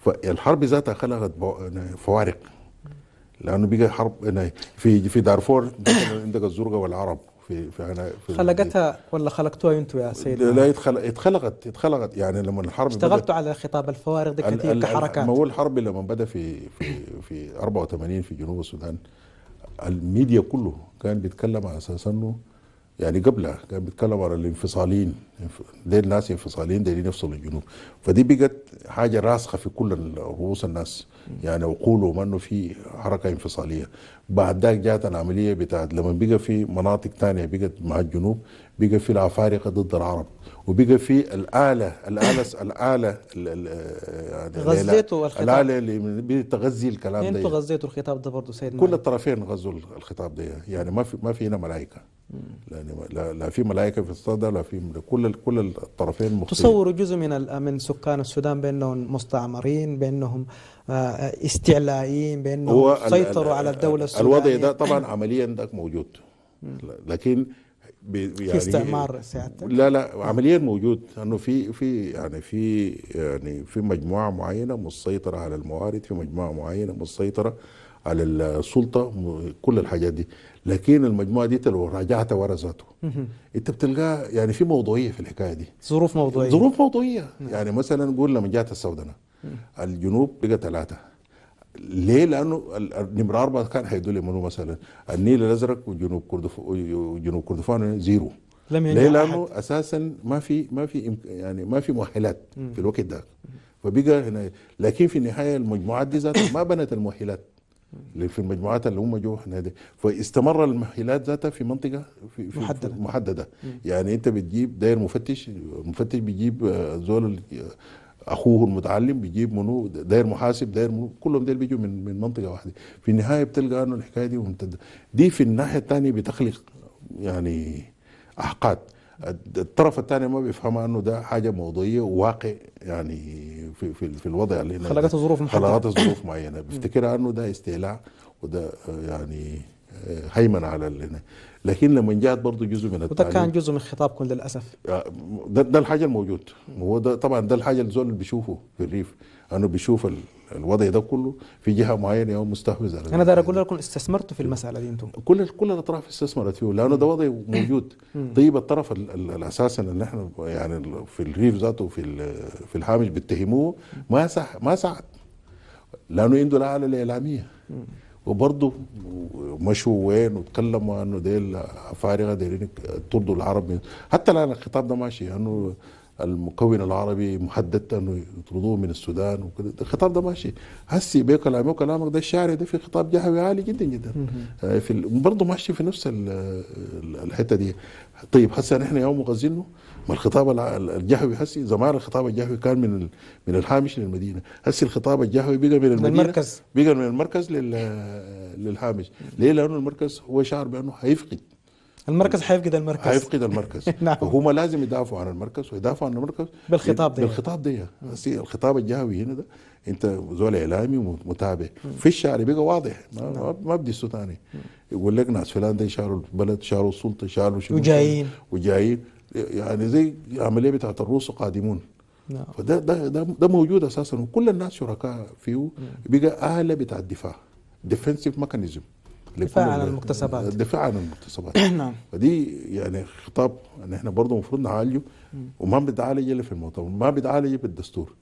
فالحرب ذاتها خلقت يعني فوارق لانه بقى حرب يعني في في دارفور عندك الزرقاء والعرب في في, في خلقتها ولا خلقتوها انتوا يا سيدي؟ لا اتخلقت اتخلقت يعني لما الحرب اشتغلتوا على خطاب الفوارق دي كثير كحركات ما هو الحرب لما بدا في في في 84 في جنوب السودان الميديا كله كان بيتكلم على اساس انه يعني قبلها كان بيتكلم على الانفصاليين ديل ناس انفصاليين دايرين يفصلوا الجنوب فدي بقت حاجه راسخه في كل رؤوس الناس يعني وقولهم انه في حركه انفصاليه بعد ذاك جات العمليه بتاعت لما بقى في مناطق ثانيه بقت مع الجنوب بقى في الافارقه ضد العرب وبقى في الاله الاله الاله يعني غزيتوا الخطاب الاله اللي بتغذي الكلام ده انتوا غزيتوا الخطاب ده برضه سيدنا كل الطرفين غزوا الخطاب ده يعني ما في ما في هنا ملائكه لان لا في ملائكه في الصدى لا في كل كل الطرفين مختلفين تصور جزء من من سكان السودان بانهم مستعمرين بانهم آه، استعلائيين بانهم سيطروا على الدوله السودانيه الوضع ده طبعا عمليا ده موجود لكن يعني في استعمار سيادتك؟ لا لا عمليا موجود انه في في يعني في يعني في مجموعه معينه مسيطره على الموارد في مجموعه معينه مسيطره على السلطه كل الحاجات دي لكن المجموعه دي لو راجعتها ورا ذاته انت بتلقاه يعني في موضوعيه في الحكايه دي ظروف موضوعيه ظروف موضوعيه نعم. يعني مثلا نقول لما جات السودنه الجنوب بقى ثلاثه ليه؟ لانه نمره اربعه كان هيدول منو مثلا النيل الازرق وجنوب كردفان وجنوب كردفان زيرو لم ليه؟ لانه أحد. اساسا ما في ما في يعني ما في مؤهلات في الوقت ده فبقى هنا لكن في النهايه المجموعات دي ذاتها ما بنت المؤهلات في المجموعات اللي هم جو احنا دي فاستمر المؤهلات ذاتها في منطقه في, في محدده محدده يعني انت بتجيب داير مفتش المفتش بيجيب آه، زول آه، اخوه المتعلم بيجيب منو داير محاسب داير منو كلهم ديل بيجوا من من منطقه واحده في النهايه بتلقى انه الحكايه دي ممتده دي في الناحيه الثانيه بتخلق يعني احقاد الطرف الثاني ما بيفهمها انه ده حاجه موضوعيه وواقع يعني في في, في الوضع اللي خلقت ظروف محدده خلقت ظروف معينه بيفتكرها انه ده استهلاك وده آه، يعني هيمن على لكن لما جاءت برضه جزء من التعليم وده كان جزء من خطابكم للاسف آه، ده, ده الحاجه الموجود هو ده طبعا ده الحاجه اللي الزول بيشوفه في الريف انه بيشوف الوضع ده كله في جهه معينه او مستحوذه انا داير اقول لكم استثمرتوا في المساله دي انتم كل كل الاطراف استثمرت فيه لانه ده وضع موجود طيب الطرف الاساسا اللي احنا يعني في الريف ذاته في في الهامش بيتهموه ما سع ما ساعد لانه عنده الاله الاعلاميه وبرضه مشوا وين وتكلموا انه ديل فارغه دايرين ترضوا العرب حتى الان الخطاب ده ماشي انه يعني المكون العربي محدد انه يطردوه من السودان وكده الخطاب ده ماشي هسي بكلامي كلامك ده الشعري ده في خطاب جهوي عالي جدا جدا آه، في ال... برضه ماشي في نفس الحته دي طيب هسه نحن يوم مغزلنا ما الخطاب الجهوي هسي زمان الخطاب الجهوي كان من من الهامش للمدينه هسي الخطاب الجهوي بقى من المدينه المركز بقى من المركز لل... للهامش ليه لانه المركز هو شعر بانه هيفقد المركز حيفقد المركز حيفقد المركز نعم وهم لازم يدافعوا عن المركز ويدافعوا عن المركز بالخطاب ده بالخطاب ده الخطاب الجهوي هنا ده انت زول اعلامي ومتابع في الشارع بقى واضح ما, نعم. ما بدي ثاني يقول لك ناس فلان ده شاروا البلد شاروا السلطه شاروا شنو وجايين وجايين يعني زي العمليه بتاعت الروس قادمون نعم فده ده ده, ده موجود اساسا وكل الناس شركاء فيه نعم. بقى اله بتاع الدفاع ديفنسيف ميكانيزم الدفاع عن المكتسبات الدفاع عن المكتسبات نعم فدي يعني خطاب ان احنا برضه المفروض نعالجه وما بنتعالج الا في المؤتمر ما بنتعالج بالدستور